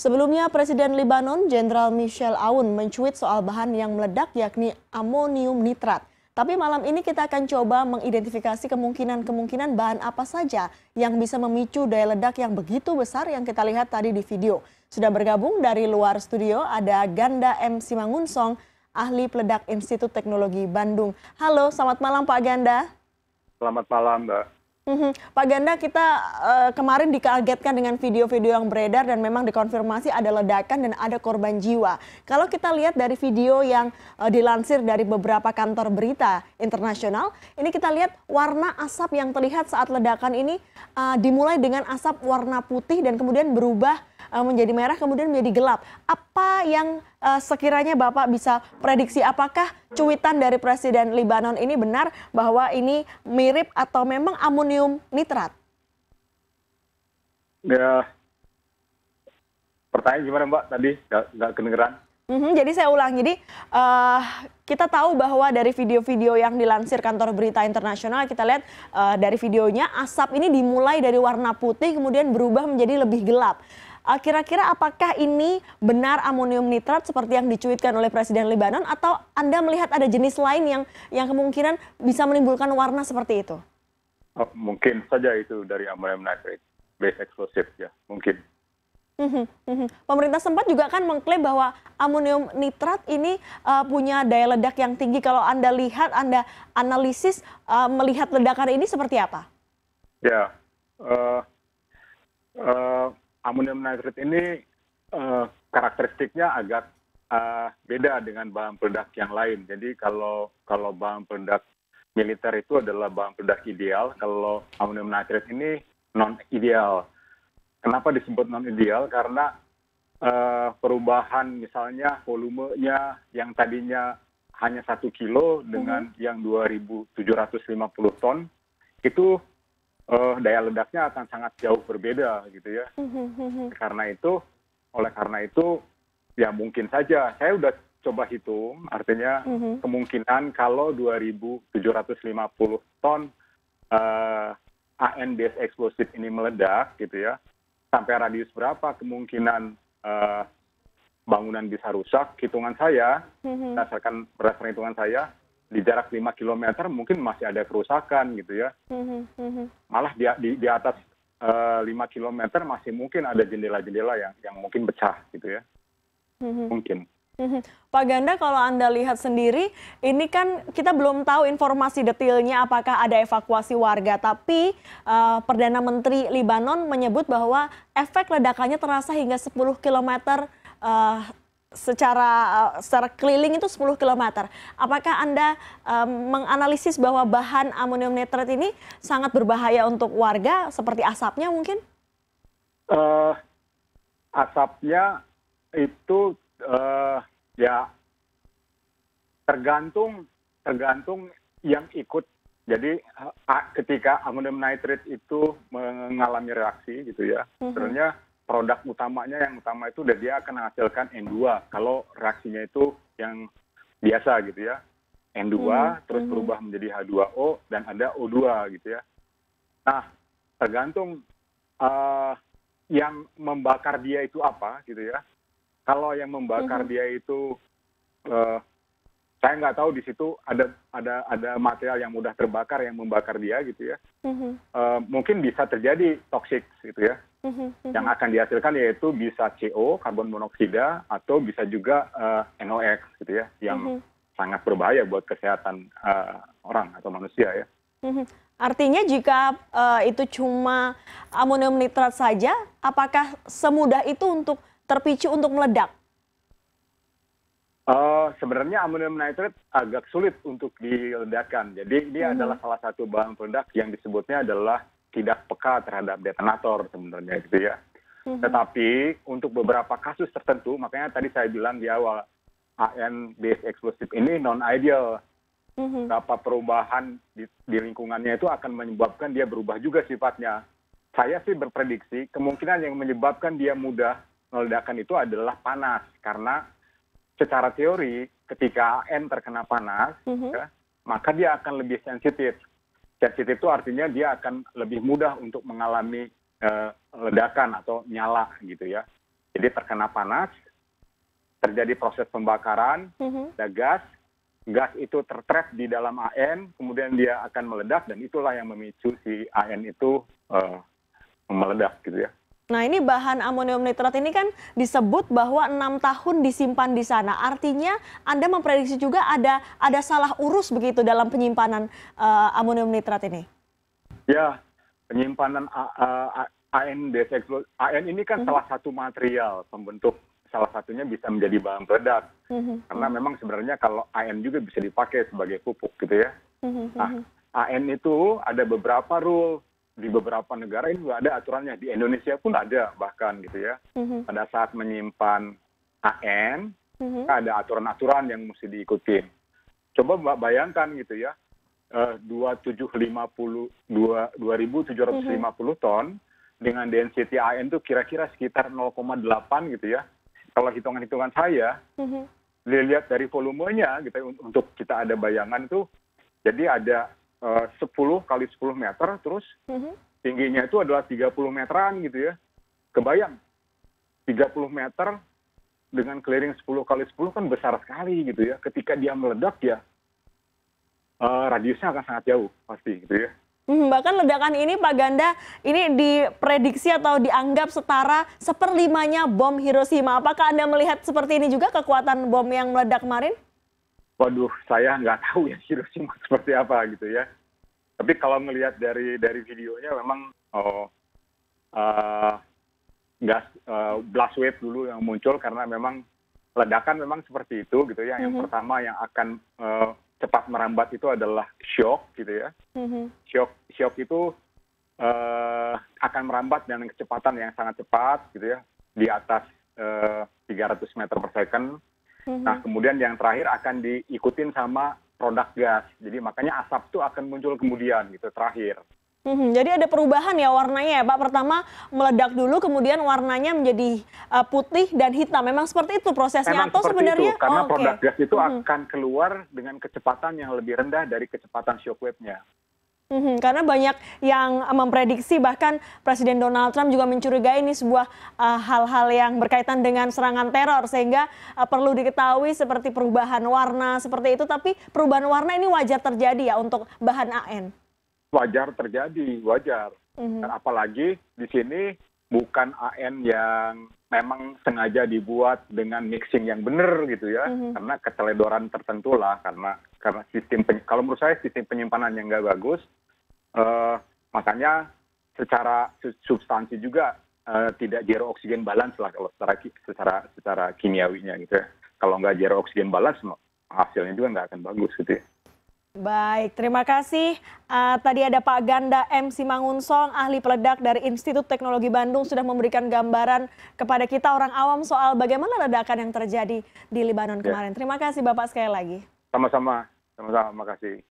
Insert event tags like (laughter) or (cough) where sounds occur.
Sebelumnya, Presiden Libanon Jenderal Michel Aoun mencuit soal bahan yang meledak yakni amonium nitrat. Tapi malam ini kita akan coba mengidentifikasi kemungkinan-kemungkinan bahan apa saja yang bisa memicu daya ledak yang begitu besar yang kita lihat tadi di video. Sudah bergabung dari luar studio ada Ganda M. Simangunsong, ahli peledak Institut Teknologi Bandung. Halo, selamat malam Pak Ganda. Selamat malam Mbak mm Pak Ganda, kita uh, kemarin dikagetkan dengan video-video yang beredar dan memang dikonfirmasi ada ledakan dan ada korban jiwa. Kalau kita lihat dari video yang uh, dilansir dari beberapa kantor berita internasional, ini kita lihat warna asap yang terlihat saat ledakan ini uh, dimulai dengan asap warna putih dan kemudian berubah Eh, menjadi merah kemudian menjadi gelap. Apa yang uh, sekiranya Bapak bisa prediksi apakah cuitan dari Presiden Libanon ini benar bahwa ini mirip atau memang amonium nitrat? Ya, pertanyaan gimana Mbak tadi? Nggak kedengeran. Mm-hmm, jadi saya ulang, jadi uh, kita tahu bahwa dari video-video yang dilansir kantor berita internasional, kita lihat uh, dari videonya asap ini dimulai dari warna putih kemudian berubah menjadi lebih gelap. Eh, kira-kira apakah ini benar amonium nitrat seperti yang dicuitkan oleh Presiden Lebanon atau Anda melihat ada jenis lain yang yang kemungkinan bisa menimbulkan warna seperti itu? Oh, mungkin saja itu dari amonium nitrat base explosive ya, mungkin. Mhm, mhm. Pemerintah sempat juga kan mengklaim bahwa amonium nitrat ini uh, punya daya ledak yang tinggi. Kalau Anda lihat, Anda analisis uh, melihat ledakan ini seperti apa? Ya, uh, uh, amonium nitrat ini eh, karakteristiknya agak eh, beda dengan bahan peledak yang lain. Jadi kalau kalau bahan peledak militer itu adalah bahan peledak ideal, kalau amonium nitrat ini non ideal. Kenapa disebut non ideal? Karena uh, perubahan misalnya volumenya yang tadinya hanya satu kilo mhm. dengan mm -hmm. yang 2.750 ton itu uh, daya ledaknya akan sangat jauh berbeda gitu ya. Mm-hmm. Karena itu, oleh karena itu, ya mungkin saja. Saya udah coba hitung, artinya mm-hmm. kemungkinan kalau 2.750 ton uh, base eksplosif ini meledak gitu ya, sampai radius berapa kemungkinan uh, bangunan bisa rusak? Hitungan saya, mm-hmm. berdasarkan berdasarkan hitungan saya, di jarak lima km mungkin masih ada kerusakan gitu ya malah di, di atas eh, lima km masih mungkin ada jendela-jendela yang yang mungkin pecah gitu ya mungkin Pak Ganda, kalau Anda lihat sendiri, ini kan kita belum tahu informasi detailnya apakah ada evakuasi warga, tapi uh, Perdana Menteri Libanon menyebut bahwa efek ledakannya terasa hingga 10 km uh, secara eh, secara keliling itu 10 km. Apakah Anda um, menganalisis bahwa bahan amonium nitrat ini sangat berbahaya untuk warga seperti asapnya mungkin? Uh, asapnya itu uh, ya tergantung tergantung yang ikut. Jadi ketika amonium nitrat itu mengalami reaksi gitu ya, mm -hmm produk utamanya yang utama itu dan dia akan menghasilkan N2 kalau reaksinya itu yang biasa gitu ya. N2 hmm. terus hmm. berubah menjadi H2O dan ada O2 gitu ya. Nah, tergantung uh, yang membakar dia itu apa gitu ya. Kalau yang membakar hmm. dia itu uh, saya nggak tahu di situ ada ada ada material yang mudah terbakar yang membakar dia gitu ya. Mm-hmm. Uh, mungkin bisa terjadi toxic gitu ya. Mm-hmm, mm-hmm. yang akan dihasilkan yaitu bisa co karbon monoksida atau bisa juga eh, nox gitu ya yang mm-hmm. sangat berbahaya buat kesehatan eh, orang atau manusia ya Artinya jika uh, itu cuma amonium nitrat saja, apakah semudah itu untuk terpicu untuk meledak? Uh, sebenarnya amonium nitrat agak sulit untuk diledakkan. Jadi ini hmm. adalah salah satu bahan peledak yang disebutnya adalah tidak peka terhadap detonator sebenarnya gitu ya. Mhm. Tetapi untuk beberapa kasus tertentu, makanya tadi saya bilang di awal, AN base explosive ini non ideal. Mhm. Berapa perubahan di, di lingkungannya itu akan menyebabkan dia berubah juga sifatnya. Saya sih berprediksi kemungkinan yang menyebabkan dia mudah meledakan itu adalah panas karena secara teori ketika AN terkena panas, mhm. ya, maka dia akan lebih sensitif sensitif itu artinya dia akan lebih mudah untuk mengalami eh, ledakan atau nyala gitu ya jadi terkena panas terjadi proses pembakaran mm-hmm. ada gas gas itu tertrap di dalam AN kemudian dia akan meledak dan itulah yang memicu si AN itu eh, meledak gitu ya Nah ini bahan amonium nitrat ini kan disebut bahwa enam tahun disimpan di sana. Artinya Anda memprediksi juga ada ada salah urus begitu dalam penyimpanan uh, eh, amonium nitrat ini? Ya, penyimpanan uh, AN AN ini kan mm -hmm. salah satu material pembentuk salah satunya bisa menjadi bahan peledak. Mm -hmm. Karena memang sebenarnya kalau AN juga bisa dipakai sebagai pupuk gitu ya. Mm -hmm. Nah, mhm. AN itu ada beberapa rule di beberapa negara ini juga ada aturannya di Indonesia pun ada bahkan gitu ya mm-hmm. pada saat menyimpan AN mm-hmm. ada aturan-aturan yang mesti diikutin coba mbak bayangkan gitu ya eh, dua tujuh lima puluh dua dua ribu tujuh ratus lima puluh ton dengan density AN itu kira-kira sekitar 0,8 gitu ya kalau hitungan-hitungan saya mm-hmm. dilihat dari volumenya gitu ya, untuk kita ada bayangan itu jadi ada Eh, sepuluh kali sepuluh meter terus mhm. tingginya itu adalah tiga puluh meteran gitu ya kebayang tiga puluh meter dengan clearing sepuluh kali sepuluh kan besar sekali gitu ya ketika dia meledak ya eh, radiusnya akan sangat jauh pasti gitu ya mhm, bahkan ledakan ini Pak Ganda ini diprediksi atau dianggap setara seperlimanya bom Hiroshima. Apakah Anda melihat seperti ini juga kekuatan bom yang meledak kemarin? waduh saya nggak (laughs) tahu ya Hiroshima seperti apa gitu ya. Tapi kalau melihat dari dari videonya memang oh, uh, eh, gas uh, eh, blast wave dulu yang muncul karena memang ledakan memang seperti itu gitu ya. Yang mm -hmm. pertama yang akan uh, cepat merambat itu adalah shock gitu ya. Mm -hmm. Shock shock itu uh, akan merambat dengan kecepatan yang sangat cepat gitu ya di atas uh, 300 meter per second Mm-hmm. nah kemudian yang terakhir akan diikutin sama produk gas jadi makanya asap itu akan muncul kemudian gitu terakhir mm-hmm. jadi ada perubahan ya warnanya ya Pak. Pertama meledak dulu, kemudian warnanya menjadi uh, putih dan hitam. Memang seperti itu prosesnya Memang atau sebenarnya? Itu, karena oh, produk okay. gas itu hmm. akan keluar dengan kecepatan yang lebih rendah dari kecepatan shockwave-nya. Mm-hmm, karena banyak yang eh, memprediksi bahkan Presiden Donald Trump juga mencurigai ini sebuah uh, hal-hal yang berkaitan dengan serangan teror sehingga uh, perlu diketahui seperti perubahan warna seperti itu tapi perubahan warna ini wajar terjadi ya untuk bahan AN. Wajar terjadi, wajar. Mm-hmm. Apalagi di sini bukan AN yang memang sengaja dibuat dengan mixing yang benar gitu ya, mm-hmm. karena keteledoran tertentu lah karena karena sistem kalau menurut saya sistem penyimpanan yang nggak bagus Eh, makanya secara substansi juga eh, tidak zero oksigen balance lah kalau secara secara secara kimiawinya gitu ya kalau nggak zero oksigen balance hasilnya juga nggak akan bagus gitu ya. Baik, terima kasih. Uh, tadi ada Pak Ganda M. Simangunsong, ahli peledak dari Institut Teknologi Bandung sudah memberikan gambaran kepada kita orang awam soal bagaimana ledakan yang terjadi di Lebanon ya. kemarin. Ya. Terima kasih Bapak sekali lagi. Sama-sama, sama-sama, makasih.